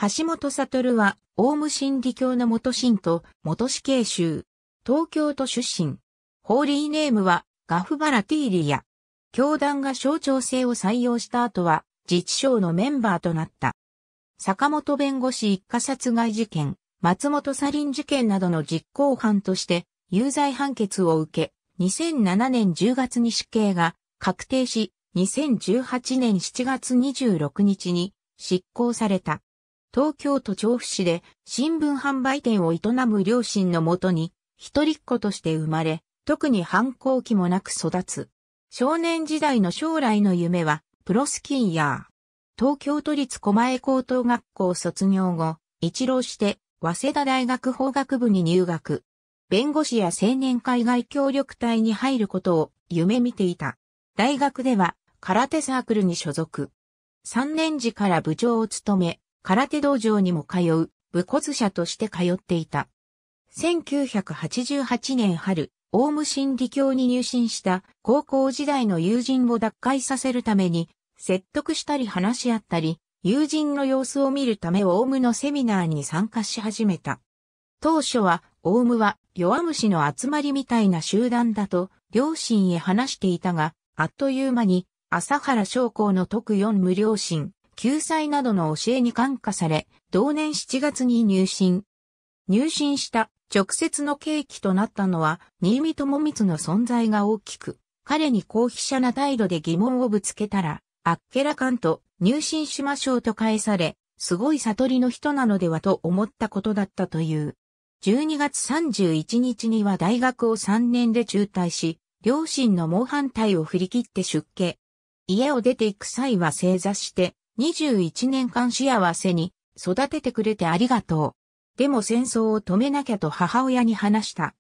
橋本悟は、オウム真理教の元信徒、元死刑囚。東京都出身。ホーリーネームは、ガフバラティーリア。教団が象徴性を採用した後は、自治省のメンバーとなった。坂本弁護士一家殺害事件、松本サリン事件などの実行犯として、有罪判決を受け、2007年10月に死刑が確定し、2018年7月26日に執行された。東京都調布市で新聞販売店を営む両親のもとに、一人っ子として生まれ、特に反抗期もなく育つ。少年時代の将来の夢は、プロスキーヤー。東京都立狛江高等学校卒業後、一浪して、早稲田大学法学部に入学。弁護士や青年海外協力隊に入ることを夢見ていた。大学では空手サークルに所属。3年時から部長を務め、空手道場にも通う、武骨者として通っていた。1988年春、オウム真理教に入信した高校時代の友人を脱会させるために、説得したり話し合ったり、友人の様子を見るためオウムのセミナーに参加し始めた。当初は、オウムは弱虫の集まりみたいな集団だと、両親へ話していたが、あっという間に、朝原将校の特四無良心、救済などの教えに感化され、同年7月に入信。入信した直接の契機となったのは、新見智光の存在が大きく、彼に高飛車な態度で疑問をぶつけたら、あっけらかんと入信しましょうと返され、すごい悟りの人なのではと思ったことだったという。12月31日には大学を3年で中退し、両親の猛反対を振り切って出家。家を出て行く際は正座して、21年間幸せに育ててくれてありがとう。でも戦争を止めなきゃと母親に話した。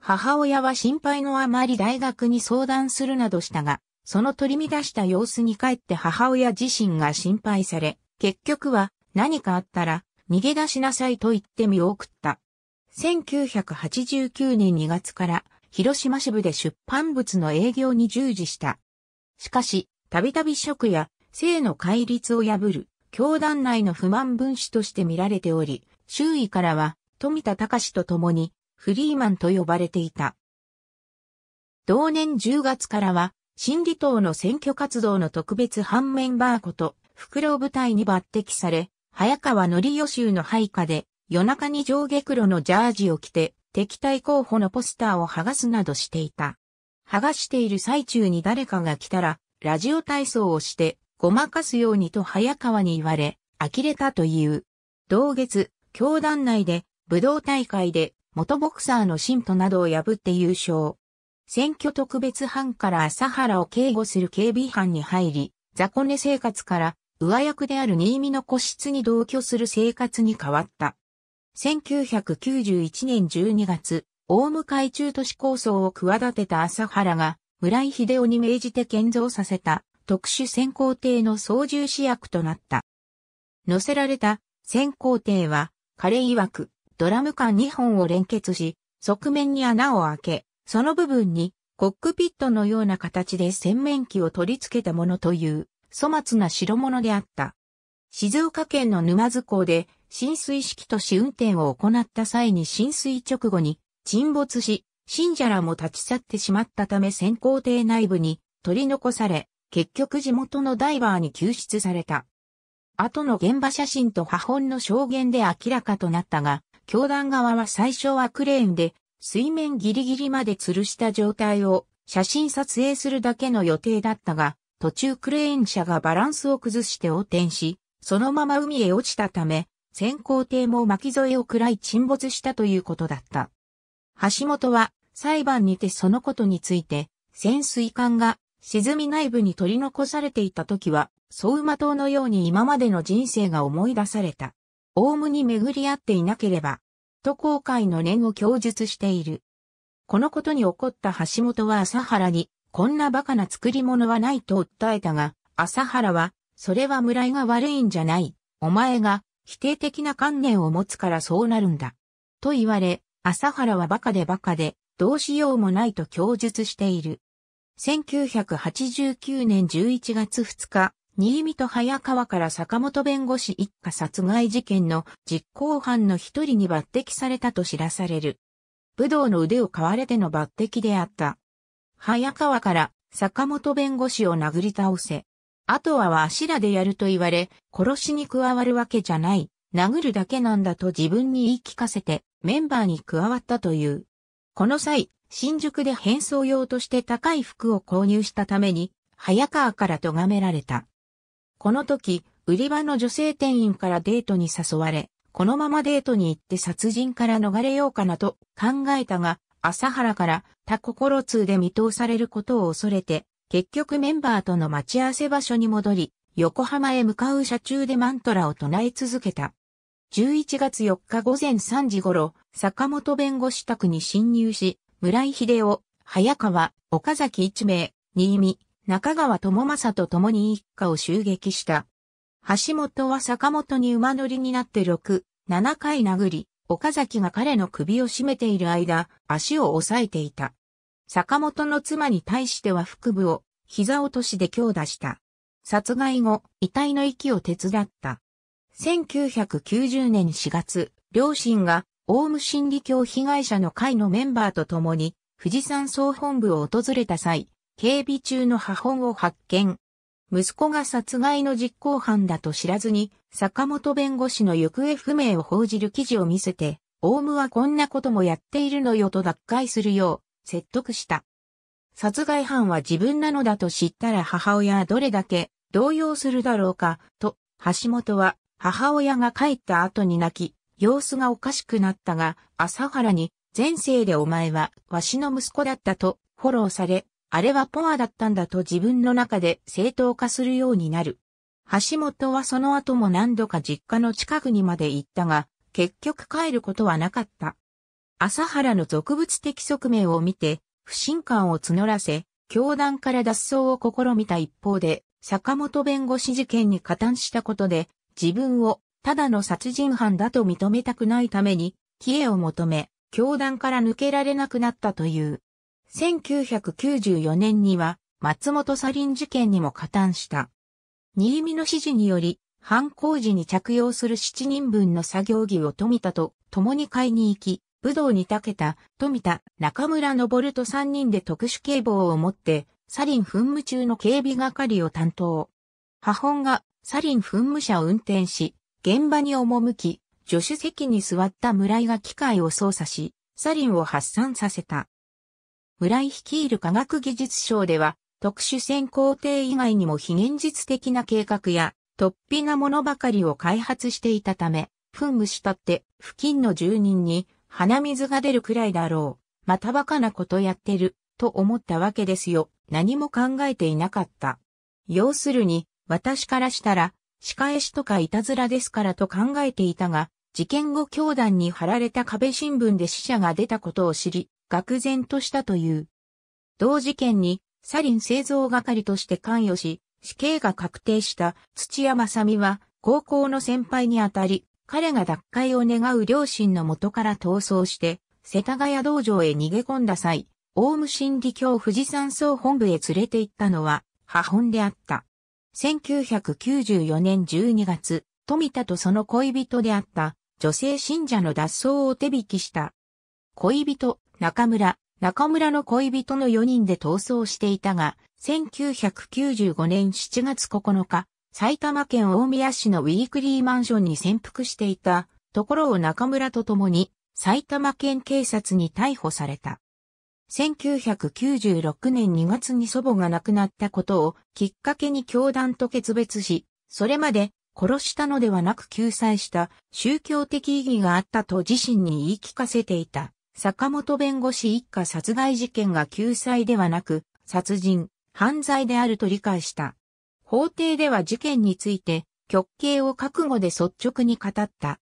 母親は心配のあまり大学に相談するなどしたが、その取り乱した様子に帰って母親自身が心配され、結局は何かあったら逃げ出しなさいと言って見送った。1989年2月から広島支部で出版物の営業に従事した。しかし、たびたび食や性の戒律を破る、教団内の不満分子として見られており、周囲からは富田隆と共にフリーマンと呼ばれていた。同年10月からは、新理党の選挙活動の特別反面バーこと、袋部隊に抜擢され、早川則義の配下で、夜中に上下黒のジャージを着て、敵対候補のポスターを剥がすなどしていた。剥がしている最中に誰かが来たら、ラジオ体操をして、ごまかすようにと早川に言われ、呆れたという。同月、教団内で武道大会で元ボクサーの信徒などを破って優勝。選挙特別班から朝原を警護する警備班に入り、雑魚寝生活から上役である新見の個室に同居する生活に変わった。1991年12月、大向海中都市構想を企てた朝原が、村井秀夫に命じて建造させた特殊潜航艇の操縦士役となった。乗せられた潜航艇は、彼曰く、ドラム缶2本を連結し、側面に穴を開け、その部分にコックピットのような形で洗面器を取り付けたものという粗末な代物であった。静岡県の沼津港で浸水式都市運転を行った際に浸水直後に沈没し、信者らも立ち去ってしまったため先行艇内部に取り残され、結局地元のダイバーに救出された。後の現場写真と破本の証言で明らかとなったが、教団側は最初はクレーンで水面ギリギリまで吊るした状態を写真撮影するだけの予定だったが、途中クレーン車がバランスを崩して横転し、そのまま海へ落ちたため、先行艇も巻き添えを喰らい沈没したということだった。橋本は裁判にてそのことについて、潜水艦が沈み内部に取り残されていた時は、相馬島のように今までの人生が思い出された。オウムに巡り合っていなければ、と後悔の念を供述している。このことに怒った橋本は朝原に、こんな馬鹿な作り物はないと訴えたが、朝原は、それは村井が悪いんじゃない。お前が、否定的な観念を持つからそうなるんだ。と言われ、朝原は馬鹿で馬鹿で、どうしようもないと供述している。1989年11月2日、新見と早川から坂本弁護士一家殺害事件の実行犯の一人に抜擢されたと知らされる。武道の腕を買われての抜擢であった。早川から坂本弁護士を殴り倒せ。あとはわしらでやると言われ、殺しに加わるわけじゃない。殴るだけなんだと自分に言い聞かせてメンバーに加わったという。この際、新宿で変装用として高い服を購入したために、早川から咎められた。この時、売り場の女性店員からデートに誘われ、このままデートに行って殺人から逃れようかなと考えたが、朝原から他心通で見通されることを恐れて、結局メンバーとの待ち合わせ場所に戻り、横浜へ向かう車中でマントラを唱え続けた。11月4日午前3時頃、坂本弁護士宅に侵入し、村井秀夫、早川、岡崎一名、新見、中川智正と共に一家を襲撃した。橋本は坂本に馬乗りになって6、7回殴り、岡崎が彼の首を絞めている間、足を押さえていた。坂本の妻に対しては腹部を膝落としで強打した。殺害後、遺体の息を手伝った。1990年4月、両親がオウム真理教被害者の会のメンバーと共に、富士山総本部を訪れた際、警備中の破本を発見。息子が殺害の実行犯だと知らずに、坂本弁護士の行方不明を報じる記事を見せて、オウムはこんなこともやっているのよと脱会するよう説得した。殺害犯は自分なのだと知ったら母親はどれだけ動揺するだろうか、と、橋本は母親が帰った後に泣き、様子がおかしくなったが、朝原に、前世でお前は、わしの息子だったと、フォローされ、あれはポアだったんだと自分の中で正当化するようになる。橋本はその後も何度か実家の近くにまで行ったが、結局帰ることはなかった。朝原の俗物的側面を見て、不信感を募らせ、教団から脱走を試みた一方で、坂本弁護士事件に加担したことで、自分をただの殺人犯だと認めたくないために、帰依を求め、教団から抜けられなくなったという。1994年には、松本サリン事件にも加担した。新見の指示により、犯行時に着用する7人分の作業着を富田と共に買いに行き、武道に長けた富田、中村昇と3人で特殊警棒を持って、サリン噴霧中の警備係を担当。破本がサリン噴霧車を運転し、現場に赴き、助手席に座った村井が機械を操作し、サリンを発散させた。村井率いる科学技術省では、特殊潜航艇以外にも非現実的な計画や、突飛なものばかりを開発していたため、噴霧したって、付近の住人に鼻水が出るくらいだろう。またバカなことやってる、と思ったわけですよ。何も考えていなかった。要するに、私からしたら、仕返しとかいたずらですからと考えていたが、事件後教団に貼られた壁新聞で死者が出たことを知り、愕然としたという。同事件にサリン製造係として関与し、死刑が確定した土屋正美は高校の先輩にあたり、彼が脱会を願う両親の元から逃走して、世田谷道場へ逃げ込んだ際、オウム真理教富士山総本部へ連れて行ったのは、破本であった。1994年12月、富田とその恋人であった女性信者の脱走を手引きした。恋人、中村、中村の恋人の4人で逃走していたが、1995年7月9日、埼玉県大宮市のウィークリーマンションに潜伏していたところを中村と共に埼玉県警察に逮捕された。1996年2月に祖母が亡くなったことをきっかけに教団と決別し、それまで殺したのではなく救済した宗教的意義があったと自身に言い聞かせていた。坂本弁護士一家殺害事件が救済ではなく、殺人、犯罪であると理解した。法廷では事件について、極刑を覚悟で率直に語った。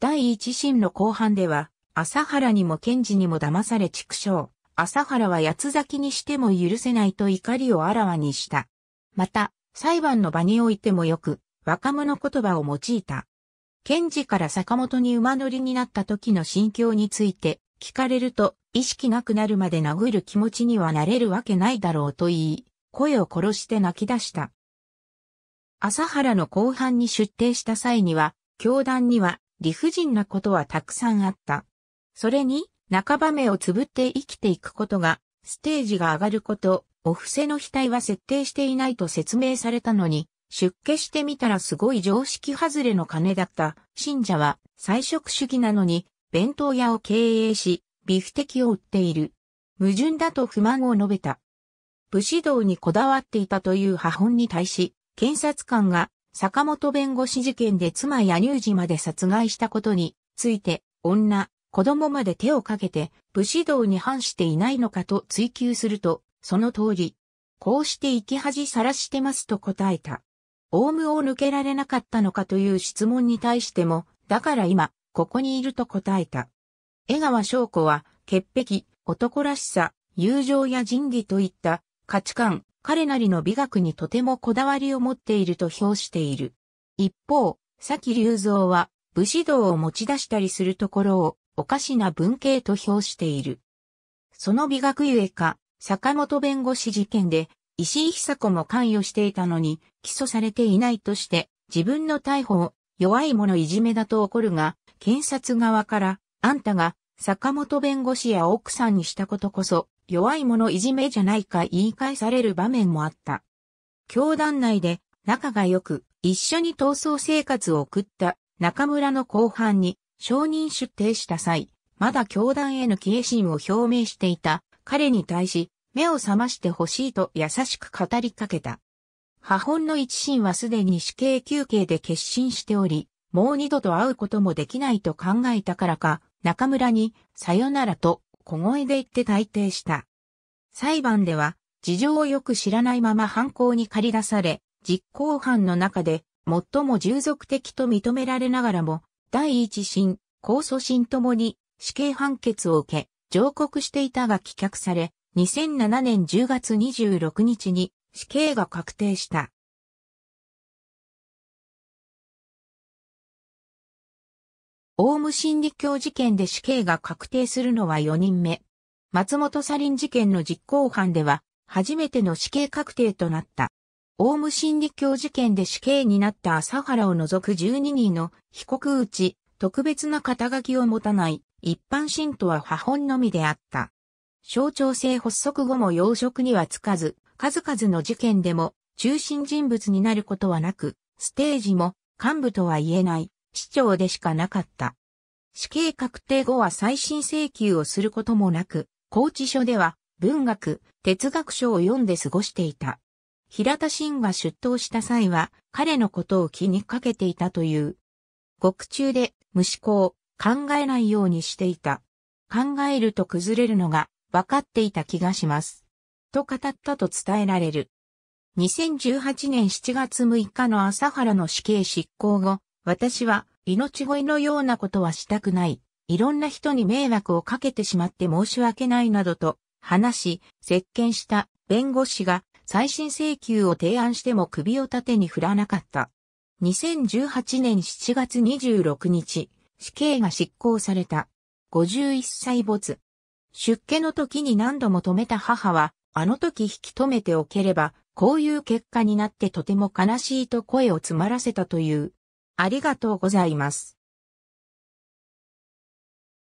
第一審の後半では、朝原にも検事にも騙され畜生。朝原は八つ咲きにしても許せないと怒りをあらわにした。また、裁判の場においてもよく、若者言葉を用いた。検事から坂本に馬乗りになった時の心境について、聞かれると、意識なくなるまで殴る気持ちにはなれるわけないだろうと言い、声を殺して泣き出した。朝原の後半に出廷した際には、教団には理不尽なことはたくさんあった。それに、半ば目をつぶって生きていくことが、ステージが上がること、お布施の額は設定していないと説明されたのに、出家してみたらすごい常識外れの金だった。信者は、菜食主義なのに、弁当屋を経営し、ビフテキを売っている。矛盾だと不満を述べた。武士道にこだわっていたという破本に対し、検察官が坂本弁護士事件で妻や乳児まで殺害したことについて、女、子供まで手をかけて武士道に反していないのかと追求すると、その通り。こうして生き恥さらしてますと答えた。オウムを抜けられなかったのかという質問に対しても、だから今、ここにいると答えた。江川翔子は、潔癖、男らしさ、友情や仁義といった価値観、彼なりの美学にとてもこだわりを持っていると評している。一方、佐木隆三は、武士道を持ち出したりするところをおかしな文系と評している。その美学ゆえか、坂本弁護士事件で、石井久子も関与していたのに、起訴されていないとして、自分の逮捕を、弱い者いじめだと怒るが、検察側から、あんたが、坂本弁護士や奥さんにしたことこそ、弱い者いじめじゃないか言い返される場面もあった。教団内で、仲が良く、一緒に闘争生活を送った中村の後半に、承認出廷した際、まだ教団への帰依心を表明していた彼に対し、目を覚ましてほしいと優しく語りかけた。破本の一心はすでに死刑休刑で決心しており、もう二度と会うこともできないと考えたからか、中村に、さよならと、小声で言って退廷した。裁判では、事情をよく知らないまま犯行に駆り出され、実行犯の中で、最も従属的と認められながらも、第一審、控訴審ともに死刑判決を受け、上告していたが棄却され、2007年10月26日に死刑が確定した。オウム真理教事件で死刑が確定するのは4人目。松本サリン事件の実行犯では、初めての死刑確定となった。オウム真理教事件で死刑になった朝原を除く12人の被告うち、特別な肩書きを持たない一般信徒は破本のみであった。象徴性発足後も要職にはつかず、数々の事件でも中心人物になることはなく、ステージも幹部とは言えない市長でしかなかった。死刑確定後は再審請求をすることもなく、拘置所では文学、哲学書を読んで過ごしていた。平田真が出頭した際は、彼のことを気にかけていたという。獄中で、無思考、考えないようにしていた。考えると崩れるのが、分かっていた気がします。と語ったと伝えられる。2018年7月6日の朝原の死刑執行後、私は、命乞いのようなことはしたくない。いろんな人に迷惑をかけてしまって申し訳ないなどと話し、接見した弁護士が再審請求を提案しても首を縦に振らなかった。2018年7月26日、死刑が執行された。51歳没。出家の時に何度も止めた母は、あの時引き止めておければ、こういう結果になってとても悲しいと声を詰まらせたという。ありがとうございます。